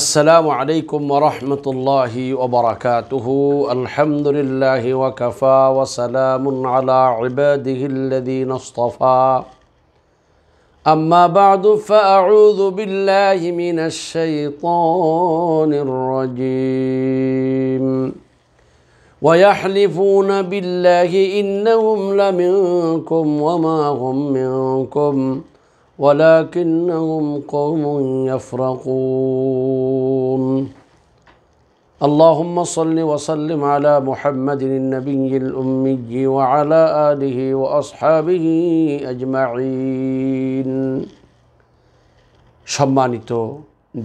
السلام عليكم ورحمة الله وبركاته الحمد لله وكفى وسلام على عباده الذين اصطفى أما بعد فأعوذ بالله من الشيطان الرجيم ويحلفون بالله إنهم لمنكم وما هم منكم ولكنهم قوم يفرقون اللهم صل وسلم على محمد النبي الأمي وعلى آله وأصحابه أجمعين সম্মানিত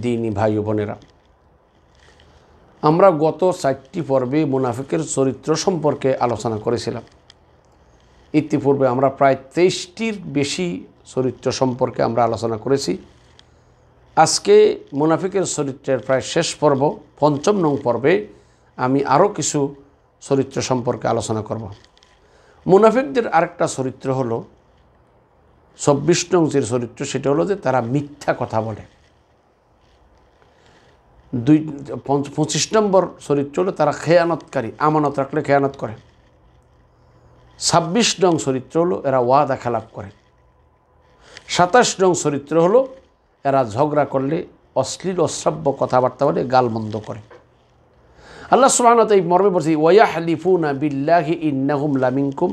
দিনী ভাই বোনেরা আমরা গত চারটি পর্বে মুনাফিকের চরিত্র সম্পর্কে আলোচনা করেছিলাম ইতিপূর্বে আমরা প্রায় তেইশটির বেশি চরিত্র সম্পর্কে আমরা আলোচনা করেছি আজকে মুনাফিকের চরিত্রের প্রায় শেষ পর্ব পঞ্চম নং পর্বে আমি আরও কিছু চরিত্র সম্পর্কে আলোচনা করব মুনাফিকদের আরেকটা চরিত্র হলো চব্বিশ নং যে চরিত্র সেটা হলো যে তারা মিথ্যা কথা বলে দুই পঁচিশ নম্বর চরিত্র হলো তারা খেয়ানতকারী আমানত রাখলে খেয়ানত করে ছাব্বিশ নং চরিত্র হলো এরা ওয়াদা খেলাপ করে সাতাশ নং চরিত্র হলো এরা ঝগড়া করলে অশ্লীল অশ্রাব্য কথাবার্তা বলে গালমন্দ করে আল্লাহ সুবাহানত এই মর্মে বলছি না বিল্লাহি ইন্নাহুম লামিনকুম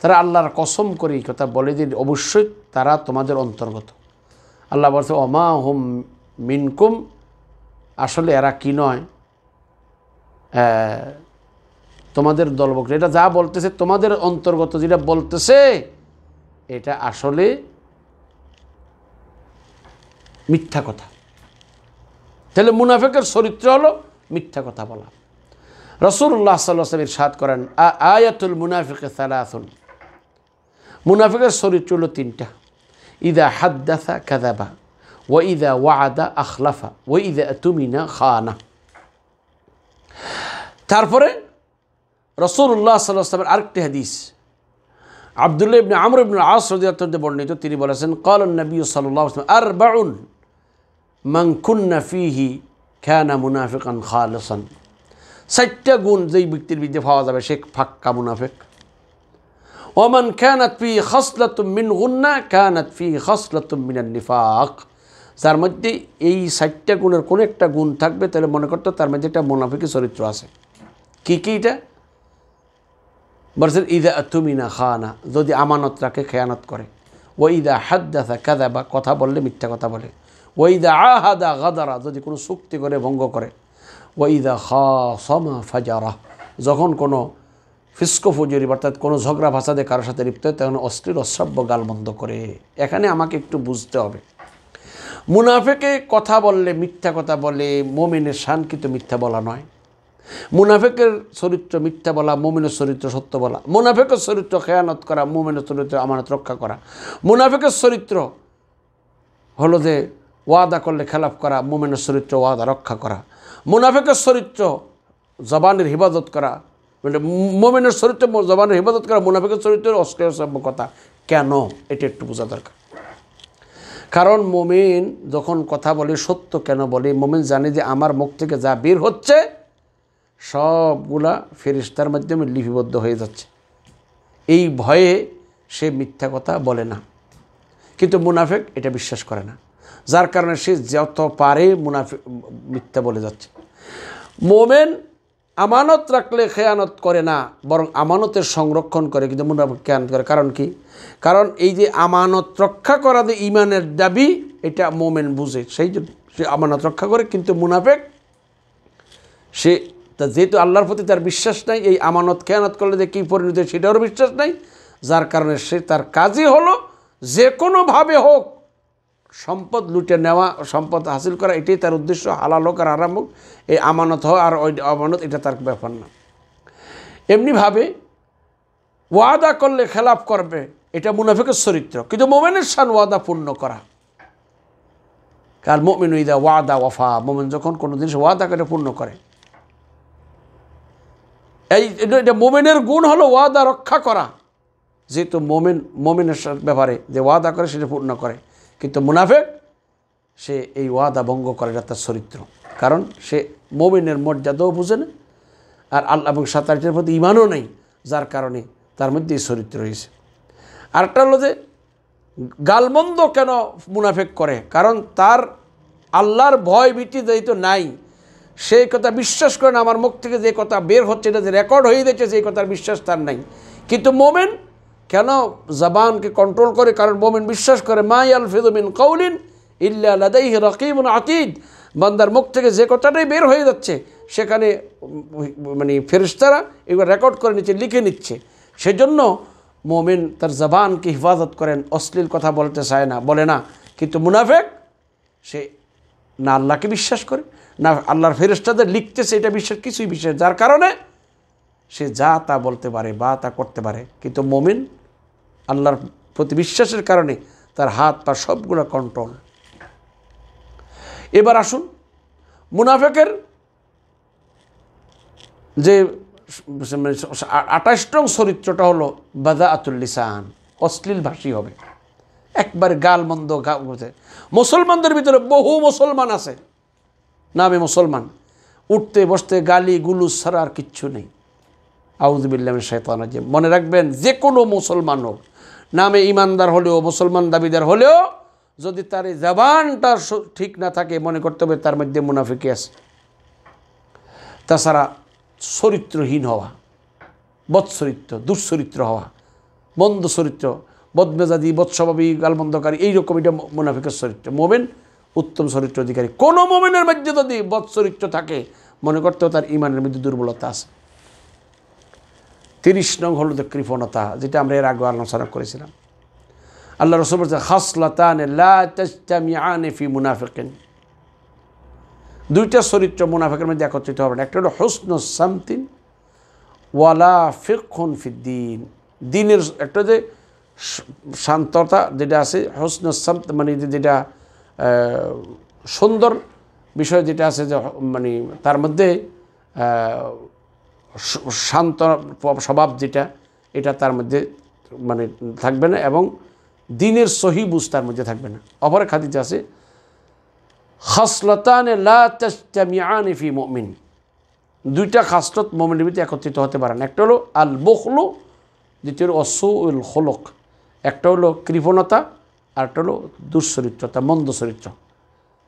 তারা আল্লাহর কসম করে এই কথা বলে দিন অবশ্যই তারা তোমাদের অন্তর্গত আল্লাহ বলছে অমা হুম মিনকুম আসলে এরা কি নয় তোমাদের দলবক্র এটা যা বলতেছে তোমাদের অন্তর্গত যেটা বলতেছে এটা আসলে মিথ্যা কথা তাহলে মুনাফেকের চরিত্র হলো মিথ্যা কথা বলা রসুল্লাহ সাল্লাহামের সাদ করেন আয়াতুল মুনাফিকে সালাহন মুনাফিকের চরিত্র হলো তিনটা ইদা হাদ্দাসা কাদাবা ও ইদা ওয়াদা আখলাফা ও ইদা তুমিনা খানা তারপরে রসুল্লাহ সাল্লাহামের আরেকটি হাদিস আবদুল্লাহ ইবনে আমর ইবনুল আসরদ বর্ণিত তিনি বলেছেন কল নবী সাল্লাহ আর বাউন মাংকুন্না ফিহি খ্যানা মুনাফিকান খালসান চারটা গুণ যেই ব্যক্তির বিদ্যে পাওয়া যাবে সে ফাক্কা মুনাফেক ওমান খ্যানাত ফি খসলাতুম মিন গুন্না খ্যানাত ফি খসলাতুম মিনান নিফাক যার মধ্যে এই ষাটটা গুণের কোনো একটা গুণ থাকবে তাহলে মনে করতো তার মধ্যে একটা মোনাফিকি চরিত্র আছে কী কী এটা বলছেন ইদা তুমিনা খানা যদি আমানত রাখে খেয়ানত করে ও ইদা হাদ্দাথা কাদা বা কথা বললে মিথ্যা কথা বলে ওইদা আহাদা গাদারা যদি কোনো চুক্তি করে ভঙ্গ করে ওইদা খা ফাজারা যখন কোনো ফিস্কো ফুজুরি অর্থাৎ কোনো ঝগড়া ভাষাতে কারোর সাথে লিপ্ত হয় তখন অস্থির অশ্রাব্য বন্ধ করে এখানে আমাকে একটু বুঝতে হবে মুনাফেকে কথা বললে মিথ্যা কথা বলে মোমেনের শান কিন্তু মিথ্যা বলা নয় মুনাফেকের চরিত্র মিথ্যা বলা মোমেনের চরিত্র সত্য বলা মুনাফেকের চরিত্র খেয়ানত করা মোমেনের চরিত্র আমানত রক্ষা করা মুনাফেকের চরিত্র হলো যে ওয়াদা করলে খেলাফ করা মোমেনের চরিত্র ওয়াদা রক্ষা করা মুনাফেকের চরিত্র জবানের হিফাজত করা মানে মোমেনের চরিত্র জবানের হিফাজত করা মুনাফেকের চরিত্রের অস্কারসভ্য কথা কেন এটা একটু বোঝা দরকার কারণ মোমেন যখন কথা বলে সত্য কেন বলে মোমেন জানে যে আমার মুখ থেকে যা বের হচ্ছে সবগুলা ফেরিস্তার মাধ্যমে লিপিবদ্ধ হয়ে যাচ্ছে এই ভয়ে সে মিথ্যা কথা বলে না কিন্তু মুনাফেক এটা বিশ্বাস করে না যার কারণে সে যত পারে মুনাফি মিথ্যা বলে যাচ্ছে মোমেন আমানত রাখলে খেয়ানত করে না বরং আমানতের সংরক্ষণ করে কিন্তু মুনাফি খেয়ানত করে কারণ কি কারণ এই যে আমানত রক্ষা করা যে ইমানের দাবি এটা মোমেন বুঝে সেই জন্য সে আমানত রক্ষা করে কিন্তু মুনাফেক সে তা যেহেতু আল্লাহর প্রতি তার বিশ্বাস নাই এই আমানত খেয়ানত করলে যে কী পরিণতি সেটারও বিশ্বাস নাই যার কারণে সে তার কাজই হলো যে কোনোভাবে হোক সম্পদ লুটে নেওয়া সম্পদ হাসিল করা এটাই তার উদ্দেশ্য হালাল হোক আর আরাম হোক এই আমানত হওয়া আর ওই আমানত এটা তার ব্যাপার না এমনিভাবে ওয়াদা করলে খেলাপ করবে এটা মুনাফিকের চরিত্র কিন্তু মোমেনের সান ওয়াদা পূর্ণ করা কার মোমেন ইদা ওয়াদা ওয়াফা মোমেন যখন কোনো জিনিস ওয়াদা করে পূর্ণ করে এই এটা মোমেনের গুণ হলো ওয়াদা রক্ষা করা যেহেতু মোমেন মোমেনের ব্যাপারে যে ওয়াদা করে সেটা পূর্ণ করে কিন্তু মুনাফেক সে এই ওয়াদা ভঙ্গ করে না তার চরিত্র কারণ সে মোমিনের মর্যাদাও বুঝে না আর আল্লাহ এবং সাঁতারিটের প্রতি ইমানও নেই যার কারণে তার মধ্যে এই চরিত্র রয়েছে আরেকটা হলো যে গালমন্দ কেন মুনাফেক করে কারণ তার আল্লাহর ভয় ভীতি যেহেতু নাই সেই কথা বিশ্বাস করে না আমার মুখ থেকে যে কথা বের হচ্ছে এটা যে রেকর্ড হয়ে গেছে সেই কথার বিশ্বাস তার নাই কিন্তু মোমেন কেন জবানকে কন্ট্রোল করে কারণ মোমিন বিশ্বাস করে মাই আল ফিদমিন কৌলিন ইল্লা রকিম রকিমুন আতিদ বান্দার মুখ থেকে যে কথাটাই বের হয়ে যাচ্ছে সেখানে মানে ফেরিস্তারা এগুলো রেকর্ড করে নিচ্ছে লিখে নিচ্ছে সেজন্য মোমিন তার জবানকে হেফাজত করেন অশ্লীল কথা বলতে চায় না বলে না কিন্তু মুনাফেক সে না আল্লাহকে বিশ্বাস করে না আল্লাহর ফেরিস্তাদের লিখতেছে এটা বিশ্বাস কিছুই বিশ্বাস যার কারণে সে যা তা বলতে পারে বা তা করতে পারে কিন্তু মোমিন আল্লাহর প্রতি বিশ্বাসের কারণে তার হাত পা সবগুলো কন্ট্রোল এবার আসুন মুনাফেকের যে আঠাশ নং চরিত্রটা হলো বাদা আতুল্লিসান অশ্লীল ভাষী হবে একবারে গালমন্দ মুসলমানদের ভিতরে বহু মুসলমান আছে নামে মুসলমান উঠতে বসতে গালি গুলু সারা আর কিচ্ছু নেই আউজবিল্লাম শেতান মনে রাখবেন যে কোনো মুসলমান হোক নামে ইমানদার হলেও মুসলমান দাবিদার হলেও যদি তার এই জবানটা ঠিক না থাকে মনে করতে হবে তার মধ্যে মুনাফিকে আছে তাছাড়া চরিত্রহীন হওয়া বৎসরিত্র দুশ্চরিত্র হওয়া মন্দ চরিত্র বদমেজাদি বৎস্বভাবী গালমন্দকারী এইরকম এটা মুনাফিকের চরিত্র মোমেন উত্তম চরিত্র অধিকারী কোনো মোমেনের মধ্যে যদি বৎসরিত্র থাকে মনে করতেও তার ইমানের মধ্যে দুর্বলতা আছে তিরিশ নং হলুদ কৃপণতা যেটা আমরা এর আগে আলোচনা করেছিলাম আল্লাহ রসুল বলছে হাসলাতান দুইটা চরিত্র মুনাফেকের মধ্যে একত্রিত হবে না একটা হলো হোসন সামতিন ওয়ালা ফিকুন ফিদ্দিন দিনের একটা যে শান্ততা যেটা আছে হোসন সামত মানে যেটা সুন্দর বিষয় যেটা আছে যে মানে তার মধ্যে শান্ত স্বভাব যেটা এটা তার মধ্যে মানে থাকবে না এবং দিনের সহি বুঝ তার মধ্যে থাকবে না অপর খাদিজ আছে খাসলতান মমিন দুইটা খাসলত মোমেন্টের ভিতরে একত্রিত হতে পারেন একটা হলো আল বখলু দ্বিতীয় হলো অসৌল হলক একটা হলো কৃপণতা আরেকটা হলো দুশ্চরিত্রতা মন্দ চরিত্র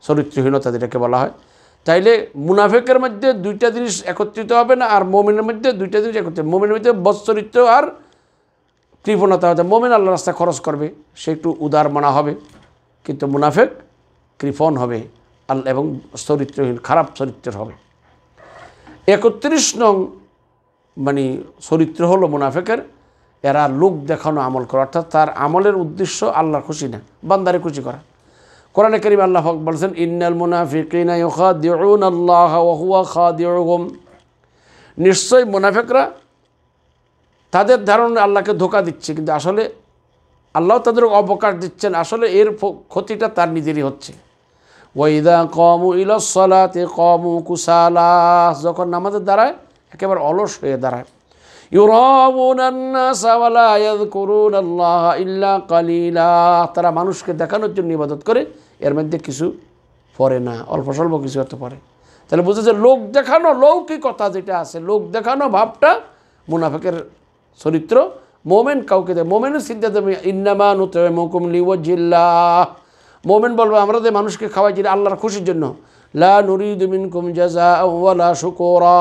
চরিত্রহীনতা যেটাকে বলা হয় তাইলে মুনাফেকের মধ্যে দুইটা জিনিস একত্রিত হবে না আর মোমেনের মধ্যে দুইটা জিনিস একত্রিত মোমিনের মধ্যে বৎসরিত্র আর কৃপণতা হবে মোমেন আল্লাহ রাস্তা খরচ করবে সে একটু উদার মনা হবে কিন্তু মুনাফেক কৃপণ হবে আল্লাহ এবং চরিত্রহীন খারাপ চরিত্রের হবে একত্রিশ নং মানে চরিত্র হলো মুনাফেকের এরা লোক দেখানো আমল করা অর্থাৎ তার আমলের উদ্দেশ্য আল্লাহর খুশি না বান্দারে খুশি করা কোরআনে করিম আল্লাহ হক বলছেন ইন্নাল মুনাফিকিনা ইউখাদিউন আল্লাহ নিশ্চয়ই মুনাফিকরা তাদের ধারণা আল্লাহকে ধোকা দিচ্ছে কিন্তু আসলে আল্লাহ তাদের অবকাশ দিচ্ছেন আসলে এর ক্ষতিটা তার নিজেরই হচ্ছে ওয়াইদা কমু ইলসলাতে কম কুসালা যখন নামাজের দাঁড়ায় একেবারে অলস হয়ে দাঁড়ায় ইউরাবুনান্নাস ইল্লা কালিলা তারা মানুষকে দেখানোর জন্য ইবাদত করে এর মধ্যে কিছু পড়ে না অল্প স্বল্প কিছু হয়তো পড়ে তাহলে বুঝে যে লোক দেখানো লৌকিকতা যেটা আছে লোক দেখানো ভাবটা মুনাফেকের চরিত্র মোমেন কাউকে দেয় মোমেনের সিদ্ধান্ত ইন্নামা নুতে ও জিল্লা মোমেন বলবো আমরা যে মানুষকে খাওয়াই যে আল্লাহর খুশির জন্য লা কুম জাজা ওয়ালা শুকোরা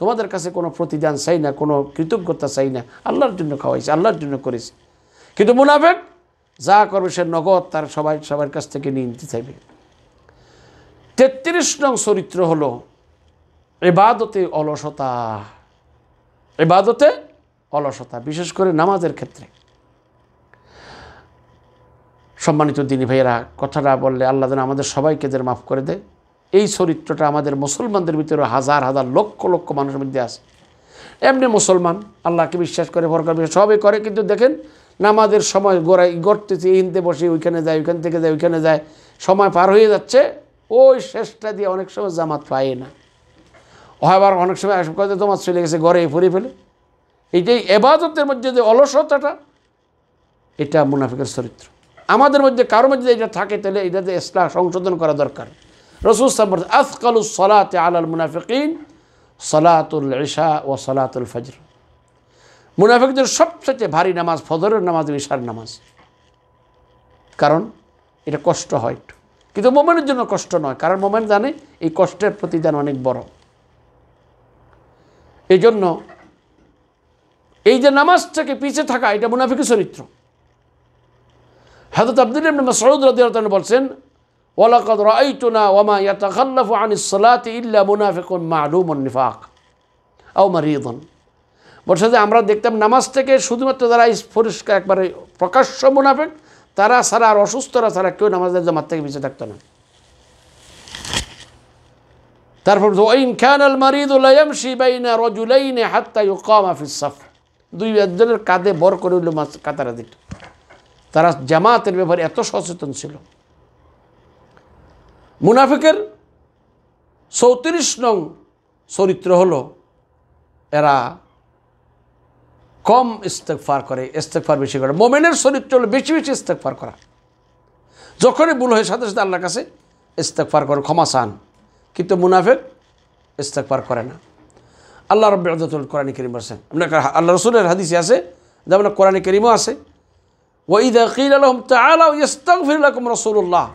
তোমাদের কাছে কোনো প্রতিদান চাই না কোনো কৃতজ্ঞতা চাই না আল্লাহর জন্য খাওয়াইছে আল্লাহর জন্য করেছে কিন্তু মুনাফেক যা করবে সে নগদ তার সবাই সবার কাছ থেকে নিয়ে নিতে চাইবে তেত্রিশ নং চরিত্র হল এবাদতে অলসতা এবাদতে অলসতা বিশেষ করে নামাজের ক্ষেত্রে সম্মানিত দিনী ভাইয়েরা কথাটা বললে আল্লাহ যেন আমাদের সবাইকে যেন মাফ করে দেয় এই চরিত্রটা আমাদের মুসলমানদের ভিতরে হাজার হাজার লক্ষ লক্ষ মানুষের মধ্যে আছে এমনি মুসলমান আল্লাহকে বিশ্বাস করে ভরকার সবই করে কিন্তু দেখেন নামাজের সময় গোড়ায় গড়তেছি হিনতে বসে ওইখানে যায় ওইখান থেকে যায় ওইখানে যায় সময় পার হয়ে যাচ্ছে ওই শেষটা দিয়ে অনেক সময় জামাত পায় না আবার অনেক সময় কথা তোমার চলে গেছে ঘরে ফুরে ফেলে এই যে এবাদতের মধ্যে যে অলসতাটা এটা মুনাফিকের চরিত্র আমাদের মধ্যে কারোর মধ্যে এটা থাকে তাহলে এটাতে ইসলাম সংশোধন করা দরকার রসুল সাবর আসকালু সলাতে আলাল মুনাফিক সলাতুল ইশা ও সলাতুল ফজর মুনাফিকদের সবচেয়ে ভারী নামাজ ফজরের নামাজ ইশার নামাজ কারণ এটা কষ্ট হয় একটু কিন্তু মোমেনের জন্য কষ্ট নয় কারণ মোমেন জানে এই কষ্টের যেন অনেক বড় এই জন্য এই যে নামাজটাকে পিছিয়ে থাকা এটা মুনাফিকের চরিত্র হাজত আব্দুল ইবনে মাসউদ বলছেন ওয়ালাকাদ রাআইতুনা ওয়ামা ইয়াতাখাল্লাফু সালাতি নিফাক আও মারিদুন বলছে যে আমরা দেখতাম নামাজ থেকে শুধুমাত্র যারা পরিষ্কার একবারে প্রকাশ্য মুনাফেক তারা সারা আর অসুস্থরা ছাড়া কেউ নামাজের জামাত থেকে বেঁচে থাকতো না তারপর ওয়াইন খান আল রজুলাইনে হাত্তা ইউকাম আফিস সাফ দুই একজনের কাঁধে বর করে উঠল মাছ কাতারা দিত তারা জামাতের ব্যাপারে এত সচেতন ছিল মুনাফিকের চৌত্রিশ নং চরিত্র হলো এরা কম ইস্তেকফার করে ইস্তেকফার বেশি করে মোমেনের চরিত্র হলো বেশি বেশি ইস্তেকফার করা যখনই ভুল হয় সাথে সাথে আল্লাহর কাছে ইস্তেকফার করে ক্ষমা চান কিন্তু মুনাফেক ইস্তেকফার করে না আল্লাহ রব্বি আদাতুল কোরআন করিম আছে আপনার আল্লাহ রসুলের হাদিসে আছে যেমন কোরআন করিমও আছে ওয়াইদা কিল আলহম তালাও রসুল্লাহ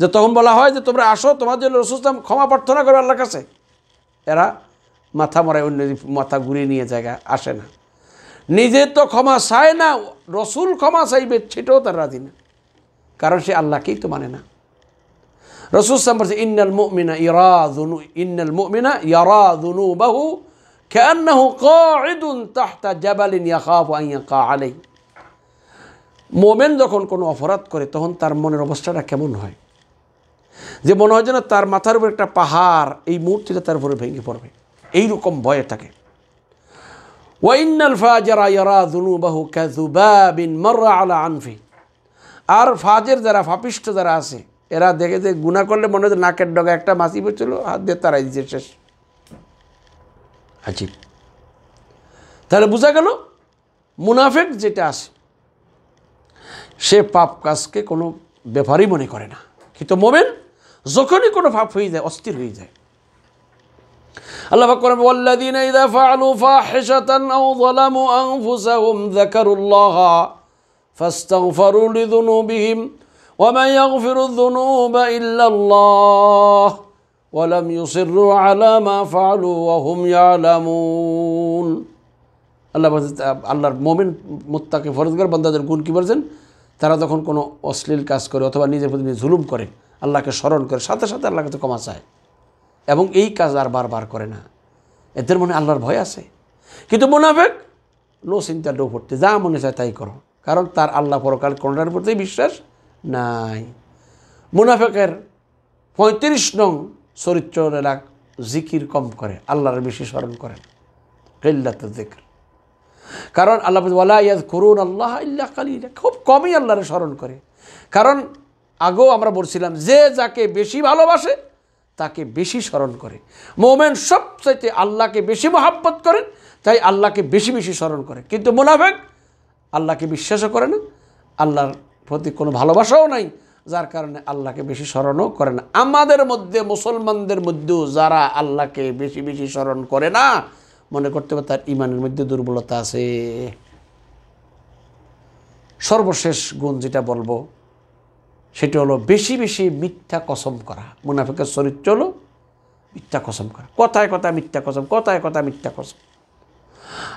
যে তখন বলা হয় যে তোমরা আসো তোমাদের রসুল ক্ষমা প্রার্থনা করবে আল্লাহর কাছে এরা মাথা মরায় অন্য মাথা ঘুরে নিয়ে জায়গা আসে না নিজে তো ক্ষমা চায় না রসুল ক্ষমা চাইবে সেটাও তার রাজি না কারণ সে আল্লাহকেই তো মানে না রসুল সাম ইন্নাল মুমিনা ইরাদুনু ইন্নাল মুমিনা ইরাদুনু বাহু كأنه قاعد تحت جبل يخاف أن يقع عليه মোমেন যখন কোনো অপরাধ করে তখন তার মনের অবস্থাটা কেমন হয় যে মনে হয় যেন তার মাথার উপর একটা পাহাড় এই মূর্তিটা তার উপরে ভেঙে পড়বে এই রকম ভয়ে থাকে ওয়াইনাল ফাজারা ইয়ারা যুনুবাহু কাযুবাবিন মাররা আলা আনফি আর ফাজের যারা ফাপিষ্ট যারা আছে এরা দেখে যে গুণা করলে মনে হয় নাকের ডগা একটা মাছি পড়ছিল হাত দিয়ে তারাই দিচ্ছে শেষ আজীব তাহলে বোঝা গেল মুনাফেক যেটা আছে সে পাপ কাজকে কোনো ব্যাপারই মনে করে না কিন্তু মোমেন যখনই কোনো পাপ হয়ে যায় অস্থির হয়ে যায় আল্লাহ করেন ওয়াল্লাযীনা ইযা ফাআলু ফাহিশাতান আও যালামু আনফুসাহুম যাকারুল্লাহা ফাস্তাগফারু লিযুনুবিহিম ওয়া মান ইয়াগফিরু যুনুবা ইল্লা আল্লাহ ওয়া লাম ইউসিররু আলা মা ফাআলু ওয়া হুম ইয়ালামুন আল্লাহ আল্লাহর মুমিন মুত্তাকি ফরজগার বান্দাদের গুণ কি বলেন তারা যখন কোনো অশ্লীল কাজ করে অথবা নিজের প্রতি জুলুম করে আল্লাহকে স্মরণ করে সাথে সাথে আল্লাহকে তো ক্ষমা চায় এবং এই কাজ আর বারবার করে না এদের মনে আল্লাহর ভয় আছে কিন্তু মোনাফেক নো চিন্তা ডো করতে যা মনে চায় তাই করো কারণ তার আল্লাহ পরকাল কোনটার প্রতি বিশ্বাস নাই মুনাফেকের পঁয়ত্রিশ নং চরিত্র এলাক জিকির কম করে আল্লাহর বেশি স্মরণ করেন জিকির কারণ আল্লাহ করুন আল্লাহ ইল্লা কালি খুব কমই আল্লাহরে স্মরণ করে কারণ আগেও আমরা বলছিলাম যে যাকে বেশি ভালোবাসে তাকে বেশি স্মরণ করে মোমেন সবচাইতে আল্লাহকে বেশি মহাব্বত করেন তাই আল্লাহকে বেশি বেশি স্মরণ করে কিন্তু মোনাফেক আল্লাহকে বিশ্বাসও করে না আল্লাহর প্রতি কোনো ভালোবাসাও নাই যার কারণে আল্লাহকে বেশি স্মরণও করে না আমাদের মধ্যে মুসলমানদের মধ্যেও যারা আল্লাহকে বেশি বেশি স্মরণ করে না মনে করতে পারে তার ইমানের মধ্যে দুর্বলতা আছে সর্বশেষ গুণ যেটা বলবো সেটি হলো বেশি বেশি মিথ্যা কসম করা মুনাফিকের চরিত্র হলো মিথ্যা কসম করা কথায় কথা মিথ্যা কসম কথায় কথা মিথ্যা কসম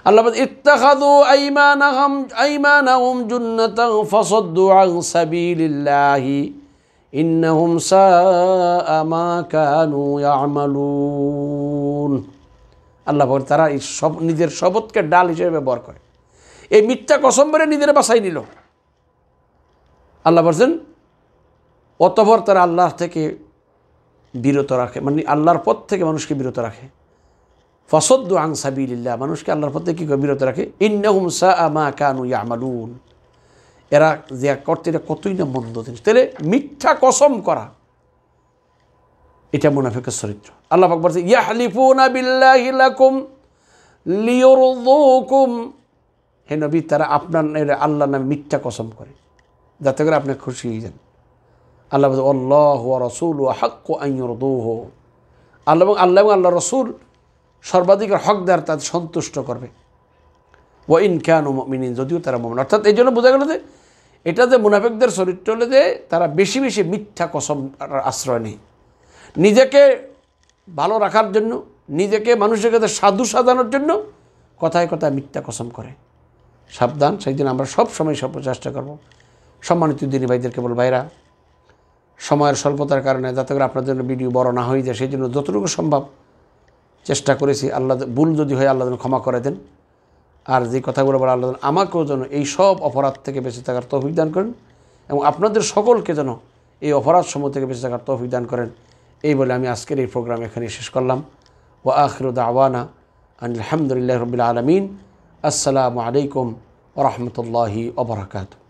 আল্লাহ আল্লাহ বলে তারা এই সব নিজের শপথকে ডাল হিসেবে ব্যবহার করে এই মিথ্যা কসম্বরে নিজের নিজেরা বাসাই নিল আল্লাহ বলছেন অতবর তারা আল্লাহ থেকে বিরত রাখে মানে আল্লাহর পথ থেকে মানুষকে বিরত রাখে ফসদ্দ আং সাবিল্লা মানুষকে আল্লাহর পথে কী বিরত রাখে ইন্নাহুম সা আমা কানু ইয়ামালুন এরা যে করতে এটা কতই না মন্দ জিনিস তাহলে মিথ্যা কসম করা এটা মুনাফিকের চরিত্র আল্লাহ পাক বলছে ইয়াহলিফুনা বিল্লাহি লাকুম লিয়ুরদুকুম হে নবী তারা আপনার আল্লাহর নামে মিথ্যা কসম করে যাতে করে আপনি খুশি হয়ে যান আল্লাহ আল্লাহ রসুল ও হক আইয়ুরদৌহ আল্লাহ এবং আল্লাহ এবং আল্লাহ রসুল সর্বাধিকের হকদার তাদের সন্তুষ্ট করবে ও ইনকান ও মিনিন যদিও তারা মমিন অর্থাৎ এই জন্য বোঝা গেল যে এটা যে মুনাফেকদের চরিত্র হলে যে তারা বেশি বেশি মিথ্যা কসম আশ্রয় নেই নিজেকে ভালো রাখার জন্য নিজেকে মানুষের কাছে সাধু সাজানোর জন্য কথায় কথায় মিথ্যা কসম করে সাবধান সেই জন্য আমরা সব সময় সব চেষ্টা করব সম্মানিত দিনী ভাইদেরকে বল ভাইরা সময়ের স্বল্পতার কারণে যাতে করে আপনার জন্য ভিডিও বড় না হয়ে যায় সেই জন্য যতটুকু সম্ভব চেষ্টা করেছি আল্লাহ ভুল যদি হয় আল্লাহ যেন ক্ষমা করে দেন আর যে কথাগুলো বলে আল্লাহ আমাকেও যেন এই সব অপরাধ থেকে বেঁচে থাকার তৌফিক দান করেন এবং আপনাদের সকলকে যেন এই অপরাধ সময় থেকে বেঁচে থাকার তৌফিক দান করেন এই বলে আমি আজকের এই প্রোগ্রাম এখানে শেষ করলাম ও আখিরুদ আওয়ানা আনহামদুলিল্লাহ রবিল আলমিন আসসালামু আলাইকুম ওরহমতুল্লাহি ওবরাকাতু